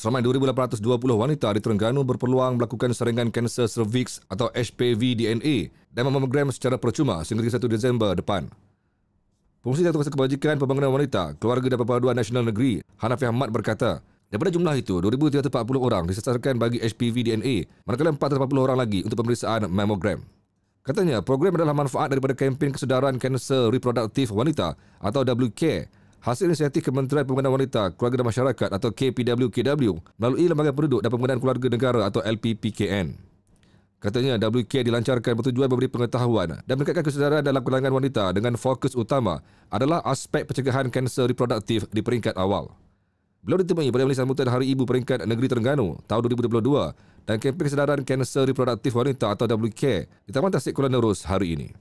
Seramai 2,820 wanita di Terengganu berpeluang melakukan saringan kanser cervix atau HPV DNA dan mamogram secara percuma sehingga 1 Disember depan. Fungsi Jatuh Kuasa Kebajikan Pembangunan Wanita, Keluarga dan Perpaduan Nasional Negeri, Hanafi Ahmad berkata, daripada jumlah itu, 2,340 orang disasarkan bagi HPV DNA, manakala 440 orang lagi untuk pemeriksaan memogram. Katanya, program adalah manfaat daripada kempen kesedaran kanser reproduktif wanita atau WK hasil inisiatif Kementerian Pembangunan Wanita, Keluarga dan Masyarakat atau KPWKW melalui Lembaga Penduduk dan Pembangunan Keluarga Negara atau LPPKN. Katanya WK dilancarkan bertujuan memberi pengetahuan dan meningkatkan kesedaran dalam kalangan wanita dengan fokus utama adalah aspek pencegahan kanser reproduktif di peringkat awal. Beliau ditemui pada majlis sambutan Hari Ibu Peringkat Negeri Terengganu tahun 2022 dan kempen kesedaran kanser reproduktif wanita atau WK di Taman Tasik Kuala Nerus hari ini.